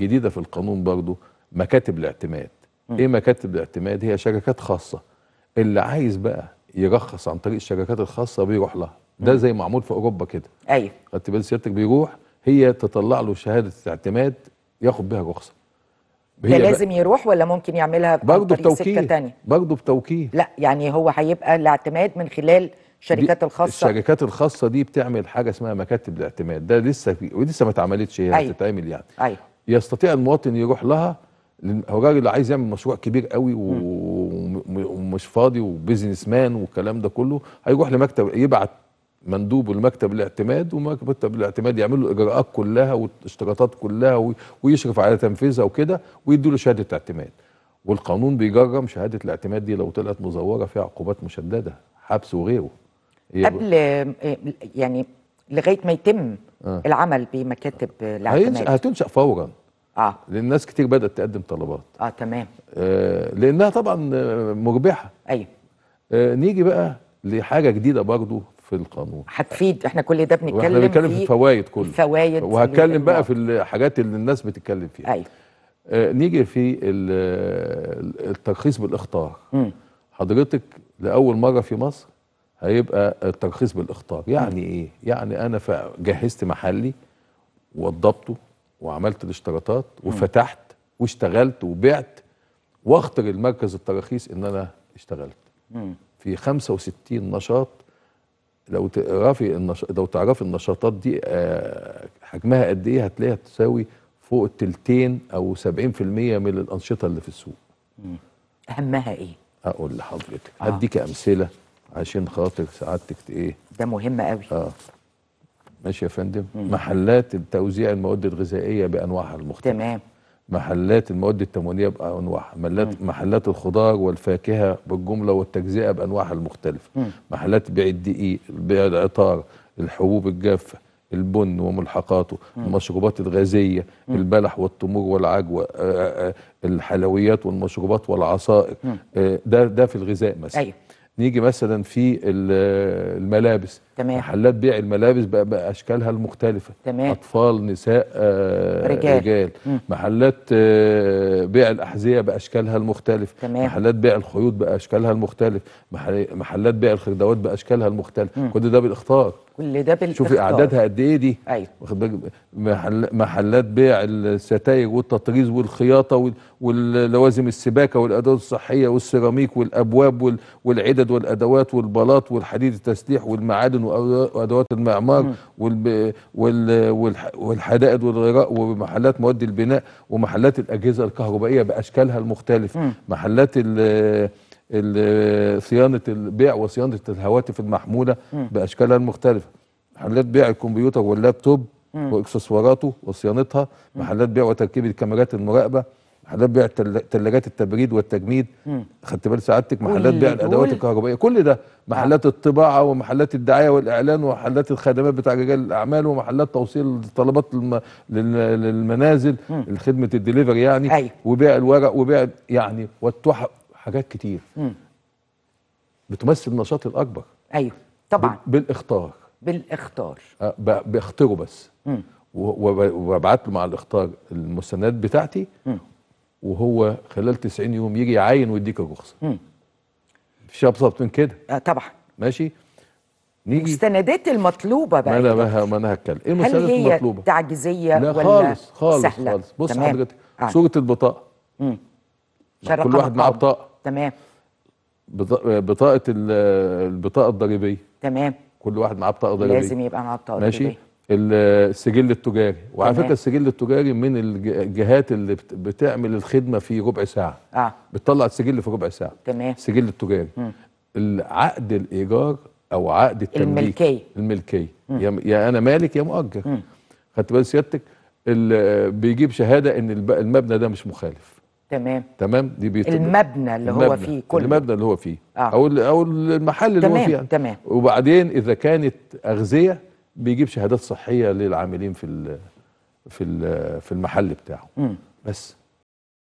جديده في القانون برضو مكاتب الاعتماد م. ايه مكاتب الاعتماد هي شركات خاصه اللي عايز بقى يرخص عن طريق الشركات الخاصه بيروح لها ده زي معمول في اوروبا كده ايوه خدت بال سيادتك بيروح هي تطلع له شهاده اعتماد ياخد بيها رخصه ده لازم يروح ولا ممكن يعملها برضه بتوكيل سكه ثانيه برضه بتوكيل لا يعني هو هيبقى الاعتماد من خلال الشركات الخاصه الشركات الخاصه دي بتعمل حاجه اسمها مكاتب الاعتماد ده لسه في ولسه ما اتعملتش هي أيوه. هتتعمل يعني ايوه يستطيع المواطن يروح لها هو راجل عايز يعمل مشروع كبير قوي ومش فاضي وبيزنس مان والكلام ده كله هيروح لمكتب يبعت مندوبه لمكتب الاعتماد ومكتب الاعتماد يعمل له الاجراءات كلها والاشتراطات كلها ويشرف على تنفيذها وكده ويدوا له شهاده اعتماد والقانون بيجرم شهاده الاعتماد دي لو طلعت مزوره فيها عقوبات مشدده حبس وغيره قبل يعني لغايه ما يتم آه. العمل بمكاتب الاعتماد هتنشا فورا اه لان ناس كتير بدات تقدم طلبات اه تمام آه لانها طبعا مربحه ايوه آه نيجي بقى لحاجه جديده برضو في القانون هتفيد احنا كل ده بنتكلم بنتكلم في الفوائد كله الفوائد وهتكلم بقى في الحاجات اللي الناس بتتكلم فيها ايوه آه نيجي في الترخيص بالاخطار م. حضرتك لاول مره في مصر هيبقى الترخيص بالاخطار يعني ايه يعني انا جهزت محلي وضبطه وعملت الاشتراطات وفتحت واشتغلت وبعت واخطر المركز التراخيص ان انا اشتغلت في 65 نشاط لو تعرفي النش... لو تعرفي النشاطات دي آه، حجمها قد ايه هتلاقيها تساوي فوق التلتين او 70% من الانشطه اللي في السوق اهمها ايه اقول لحضرتك آه. هديك امثله عشان خاطر سعادتك ايه ده مهم قوي اه ماشي يا فندم مم. محلات توزيع المواد الغذائيه بانواعها المختلفه تمام محلات المواد التموينيه بانواعها محلات مم. محلات الخضار والفاكهه بالجمله والتجزئه بانواعها المختلفه مم. محلات بيع الدقيق بيع العطار الحبوب الجافه البن وملحقاته مم. المشروبات الغازيه مم. البلح والتمور والعجوه آه، آه، آه، الحلويات والمشروبات والعصائر ده ده في الغذاء مثلا أيوه. نيجي مثلا في الملابس تمام محلات بيع الملابس بقى باشكالها المختلفه تمام اطفال نساء آه، رجال, رجال. محلات آه، بيع الاحذيه باشكالها المختلفه تمام محلات بيع الخيوط باشكالها المختلفه محلات بيع الخدوات باشكالها المختلفه كل ده بالاختار كل ده بالإفطار شوفي اعدادها قد ايه دي ايوه واخد بالك محل محلات بيع الستاير والتطريز والخياطه واللوازم السباكه والادوات الصحيه والسيراميك والابواب والعدد والادوات والبلاط والحديد التسليح والمعادن وادوات المعمار والحدائد والغراء ومحلات مواد البناء ومحلات الاجهزه الكهربائيه باشكالها المختلفه محلات ال... صيانه البيع وصيانه الهواتف المحموله باشكالها المختلفه محلات بيع الكمبيوتر واللابتوب واكسسواراته وصيانتها محلات بيع وتركيب الكاميرات المراقبه محلات بيع ثلاجات التبريد والتجميد خدت بال سعادتك محلات بيع الادوات الكهربائيه كل ده محلات آه. الطباعه ومحلات الدعايه والاعلان ومحلات الخدمات بتاع رجال الاعمال ومحلات توصيل طلبات الم... للمنازل خدمه الدليفري يعني أي. أيوة. وبيع الورق وبيع يعني والتحف حاجات كتير مم. بتمثل النشاط الاكبر ايوه طبعا بالاخطار بالاخطار أه بس وببعت له مع الاخطار المستندات بتاعتي مم. وهو خلال 90 يوم يجي يعين ويديك الرخصه مفيش ابسط من كده أه طبعا ماشي نيجي المستندات المطلوبه بقى ما انا ما انا هتكلم ايه المستندات المطلوبه؟ هل هي تعجيزيه ولا خالص خالص سهلة. خالص بص حضرتك آه. صوره البطاقه كل واحد معاه بطاقه تمام بطاقه البطاقه الضريبيه تمام كل واحد معاه بطاقه ضريبيه لازم يبقى معاه بطاقه ضريبيه ماشي السجل التجاري وعلى فكره السجل التجاري من الجهات اللي بتعمل الخدمه في ربع ساعه اه بتطلع السجل في ربع ساعه تمام السجل التجاري العقد الايجار او عقد التمليك الملكيه الملكيه يا, يا انا مالك يا مؤجر خدت بال سيادتك بيجيب شهاده ان المبنى ده مش مخالف تمام تمام دي بيت... المبنى اللي المبنى. هو فيه كله المبنى اللي هو فيه آه. او او المحل اللي تمام. هو فيه يعني. تمام وبعدين اذا كانت اغذيه بيجيب شهادات صحيه للعاملين في الـ في الـ في المحل بتاعه م. بس